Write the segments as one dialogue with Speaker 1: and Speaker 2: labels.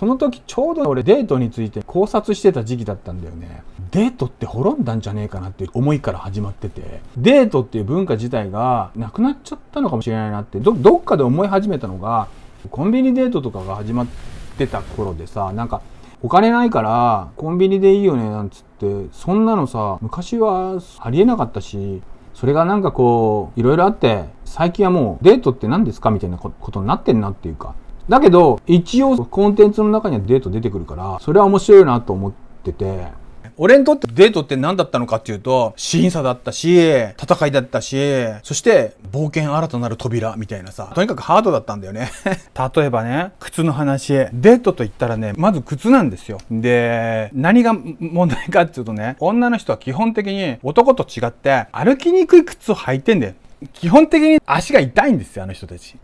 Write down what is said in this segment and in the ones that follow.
Speaker 1: その時ちょうど俺デートについて考察してた時期だったんだよね。デートって滅んだんじゃねえかなっていう思いから始まってて、デートっていう文化自体がなくなっちゃったのかもしれないなってど、どっかで思い始めたのが、コンビニデートとかが始まってた頃でさ、なんか、お金ないからコンビニでいいよねなんつって、そんなのさ、昔はありえなかったし、それがなんかこう、いろいろあって、最近はもうデートって何ですかみたいなことになってんなっていうか、だけど、一応コンテンツの中にはデート出てくるから、それは面白いなと思ってて、俺にとってデートって何だったのかっていうと、審査だったし、戦いだったし、そして冒険新たなる扉みたいなさ、とにかくハードだったんだよね。例えばね、靴の話、デートと言ったらね、まず靴なんですよ。で、何が問題かっていうとね、女の人は基本的に男と違って歩きにくい靴を履いてんだよ。基本的に足が痛いんですよ、あの人たち。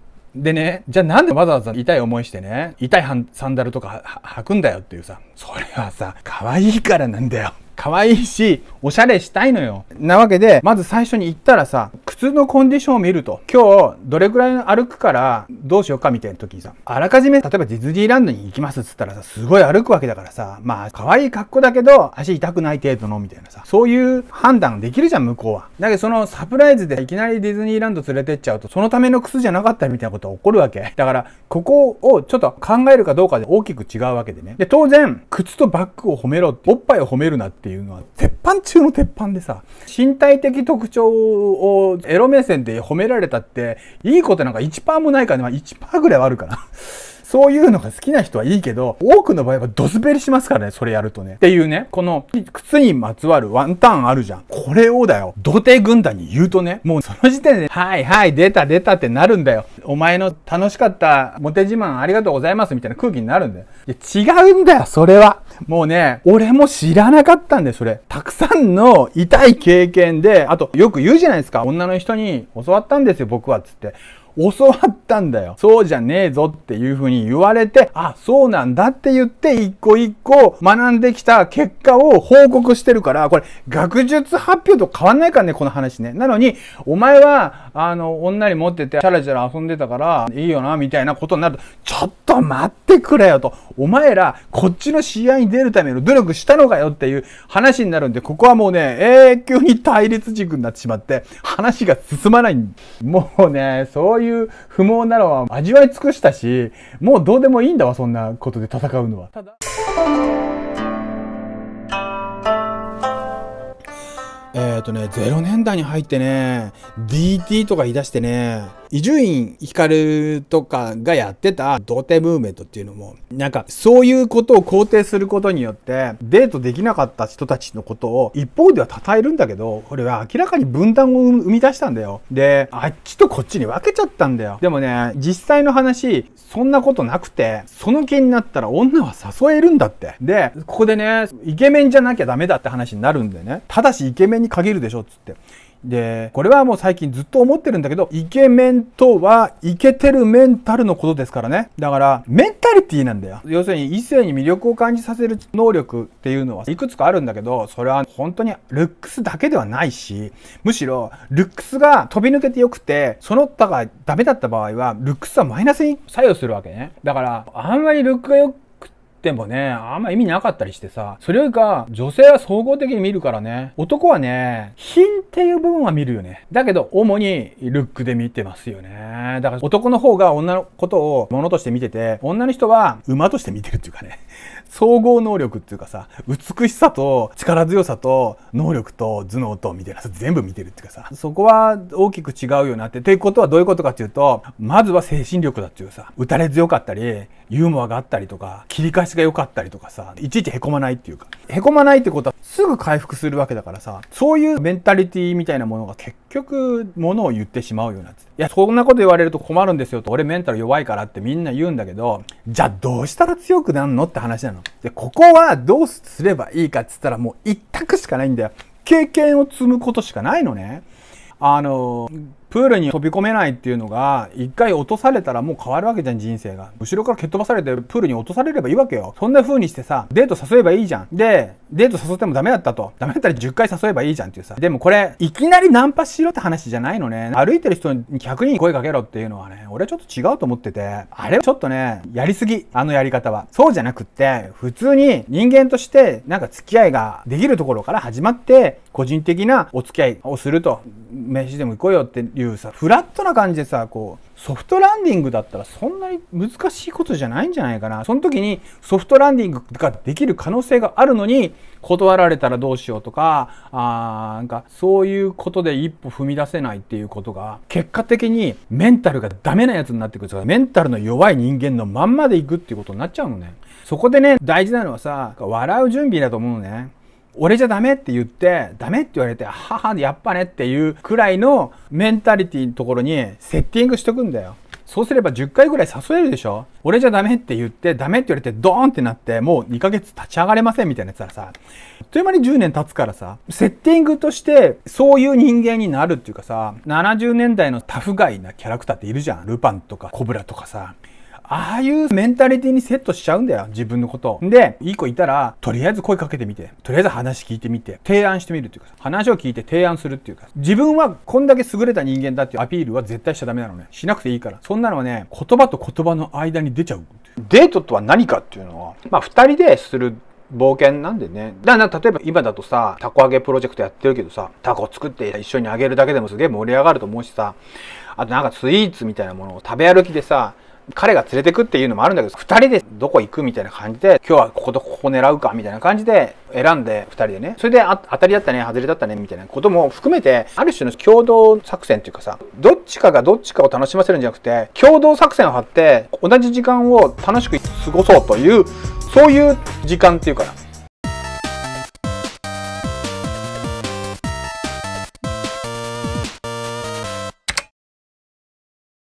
Speaker 1: でね、じゃあなんでわざわざ痛い思いしてね、痛いサンダルとか履くんだよっていうさ、それはさ、可愛いからなんだよ。可愛いし、おしゃれしたいのよ。なわけで、まず最初に行ったらさ、靴のコンディションを見ると、今日どれくらい歩くからどうしようかみたいな時にさ、あらかじめ、例えばディズニーランドに行きますっつったらさ、すごい歩くわけだからさ、まあ、可愛い格好だけど、足痛くない程度のみたいなさ、そういう判断できるじゃん、向こうは。だけどそのサプライズでいきなりディズニーランド連れてっちゃうと、そのための靴じゃなかったみたいなことが起こるわけ。だから、ここをちょっと考えるかどうかで大きく違うわけでね。で、当然、靴とバッグを褒めろって、おっぱいを褒めるなって、っていうのは鉄板中の鉄板でさ身体的特徴をエロ目線で褒められたっていいことなんか1%もないから、ね、まあ、1%ぐらいはあるかな。そういうのが好きな人はいいけど、多くの場合はドスベリしますからね、それやるとね。っていうね、この靴にまつわるワンタンあるじゃん。これをだよ、土手軍団に言うとね、もうその時点で、はいはい、出た出たってなるんだよ。お前の楽しかったモテ自慢ありがとうございますみたいな空気になるんだよ。いや、違うんだよ、それは。もうね、俺も知らなかったんで、それ。たくさんの痛い経験で、あとよく言うじゃないですか。女の人に教わったんですよ、僕は、つって。教わったんだよ。そうじゃねえぞっていうふうに言われて、あ、そうなんだって言って、一個一個学んできた結果を報告してるから、これ、学術発表と変わんないからね、この話ね。なのに、お前は、あの、女に持ってて、チャラチャラ遊んでたから、いいよな、みたいなことになると、ちょっと待ってくれよと。お前ら、こっちの試合に出るための努力したのかよっていう話になるんで、ここはもうね、永久に対立軸になってしまって、話が進まない。もうね、そういういう不毛なのは味わい尽くしたし、もうどうでもいいんだわ、そんなことで戦うのは。ただえっ、ー、とね、0年代に入ってね、DT とか言い出してね、伊集院光とかがやってた童貞ムーブメントっていうのも、なんかそういうことを肯定することによって、デートできなかった人たちのことを一方では称えるんだけど、これは明らかに分断を生み出したんだよ。で、あっちとこっちに分けちゃったんだよ。でもね、実際の話、そんなことなくて、その気になったら女は誘えるんだって。で、ここでね、イケメンじゃなきゃダメだって話になるんでね、ただしイケメンに限るでしょっつって。で、これはもう最近ずっと思ってるんだけど、イケメンとはイケてるメンタルのことですからね。だから、メンタリティなんだよ。要するに異性に魅力を感じさせる能力っていうのはいくつかあるんだけど、それは本当にルックスだけではないし、むしろルックスが飛び抜けてよくて、その他がダメだった場合は、ルックスはマイナスに作用するわけね。だから、あんまりルックが良くってもね、あんま意味なかったりしてさ、それよりか、女性は総合的に見るからね、男はね、品っていう部分は見るよね。だけど、主にルックで見てますよね。だから男の方が女のことをものとして見てて、女の人は馬として見てるっていうかね、総合能力っていうかさ、美しさと力強さと能力と頭脳とみたいなさ、全部見てるっていうかさ、そこは大きく違うようなって、っていうことはどういうことかっていうと、まずは精神力だっていうさ、打たれ強かったり、ユーモアがあったりとか、切り返しが良かったりとかさ、いちいち凹まないっていうか、凹まないってことはすぐ回復するわけだからさ、そういうメンタリティみたいなものが結局、ものを言ってしまうようなやつ。いや、そんなこと言われると困るんですよと、俺メンタル弱いからってみんな言うんだけど、じゃあどうしたら強くなるのって話なの。で、ここはどうすればいいかっつったらもう一択しかないんだよ。経験を積むことしかないのね。あのプールに飛び込めないっていうのが、一回落とされたらもう変わるわけじゃん、人生が。後ろから蹴っ飛ばされてプールに落とされればいいわけよ。そんな風にしてさ、デート誘えばいいじゃん。で、デート誘ってもダメだったと。ダメだったら10回誘えばいいじゃんっていうさ。でもこれ、いきなりナンパしろって話じゃないのね。歩いてる人に100人声かけろっていうのはね、俺はちょっと違うと思ってて、あれはちょっとね、やりすぎ。あのやり方は。そうじゃなくって、普通に人間としてなんか付き合いができるところから始まって、個人的なお付き合いをすると、飯でも行こうよっていうさ、フラットな感じでさ、こう、ソフトランディングだったらそんなに難しいことじゃないんじゃないかな。その時にソフトランディングができる可能性があるのに、断られたらどうしようとか、あなんかそういうことで一歩踏み出せないっていうことが、結果的にメンタルがダメなやつになってくるから、メンタルの弱い人間のまんまでいくっていうことになっちゃうのね。そこでね、大事なのはさ、笑う準備だと思うのね。俺じゃダメって言って、ダメって言われて、母でやっぱねっていうくらいのメンタリティのところにセッティングしとくんだよ。そうすれば10回ぐらい誘えるでしょ俺じゃダメって言って、ダメって言われてドーンってなって、もう2ヶ月立ち上がれませんみたいなやつらさ、あっという間に10年経つからさ、セッティングとしてそういう人間になるっていうかさ、70年代のタフガイなキャラクターっているじゃん。ルパンとかコブラとかさ。ああいうメンタリティにセットしちゃうんだよ、自分のこと。で、いい子いたら、とりあえず声かけてみて、とりあえず話聞いてみて、提案してみるっていうか、話を聞いて提案するっていうか、自分はこんだけ優れた人間だっていうアピールは絶対しちゃダメなのね。しなくていいから。そんなのはね、言葉と言葉の間に出ちゃう。デートとは何かっていうのは、まあ、二人でする冒険なんでね。だから例えば今だとさ、たこ揚げプロジェクトやってるけどさ、たこ作って一緒に揚げるだけでもすげえ盛り上がると思うしさ、あとなんかスイーツみたいなものを食べ歩きでさ、彼が連れてくっていうのもあるんだけど、2人でどこ行くみたいな感じで、今日はこことここ狙うかみたいな感じで選んで2人でね、それで当たりだったね、外れだったねみたいなことも含めて、ある種の共同作戦っていうかさ、どっちかがどっちかを楽しませるんじゃなくて、共同作戦を張って、同じ時間を楽しく過ごそうという、そういう時間っていうかな。